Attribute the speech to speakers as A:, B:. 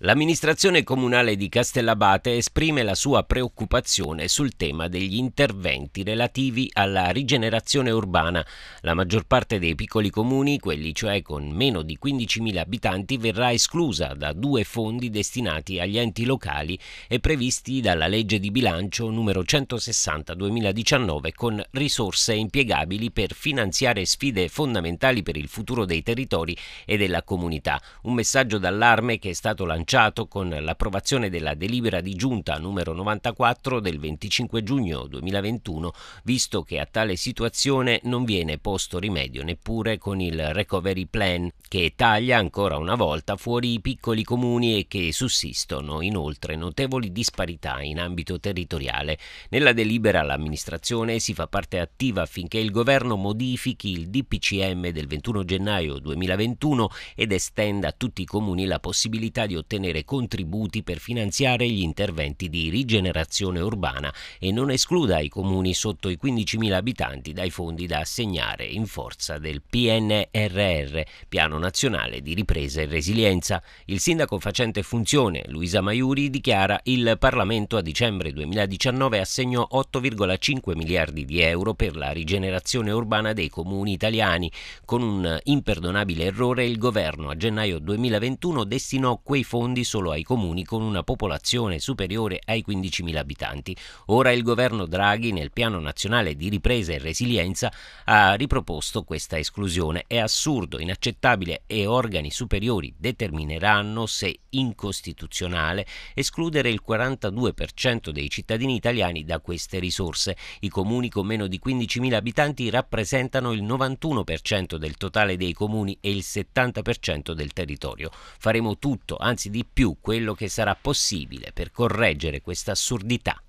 A: L'amministrazione comunale di Castellabate esprime la sua preoccupazione sul tema degli interventi relativi alla rigenerazione urbana. La maggior parte dei piccoli comuni, quelli cioè con meno di 15.000 abitanti, verrà esclusa da due fondi destinati agli enti locali e previsti dalla legge di bilancio numero 160 2019 con risorse impiegabili per finanziare sfide fondamentali per il futuro dei territori e della comunità. Un messaggio d'allarme che è stato lanciato annunciato con l'approvazione della delibera di giunta numero 94 del 25 giugno 2021, visto che a tale situazione non viene posto rimedio neppure con il recovery plan, che taglia ancora una volta fuori i piccoli comuni e che sussistono inoltre notevoli disparità in ambito territoriale. Nella delibera l'amministrazione si fa parte attiva affinché il governo modifichi il DPCM del 21 gennaio 2021 ed estenda a tutti i comuni la possibilità di ottenere ottenere contributi per finanziare gli interventi di rigenerazione urbana e non escluda i comuni sotto i 15.000 abitanti dai fondi da assegnare in forza del PNRR, Piano Nazionale di Ripresa e Resilienza. Il sindaco facente funzione, Luisa Maiuri, dichiara il Parlamento a dicembre 2019 assegnò 8,5 miliardi di euro per la rigenerazione urbana dei comuni italiani. Con un imperdonabile errore il governo a gennaio 2021 destinò quei fondi fondi solo ai comuni con una popolazione superiore ai 15.000 abitanti. Ora il governo Draghi nel piano nazionale di ripresa e resilienza ha riproposto questa esclusione. È assurdo, inaccettabile e organi superiori determineranno se incostituzionale escludere il 42% dei cittadini italiani da queste risorse. I comuni con meno di 15.000 abitanti rappresentano il 91% del totale dei comuni e il 70% del territorio. Faremo tutto, anzi di più quello che sarà possibile per correggere questa assurdità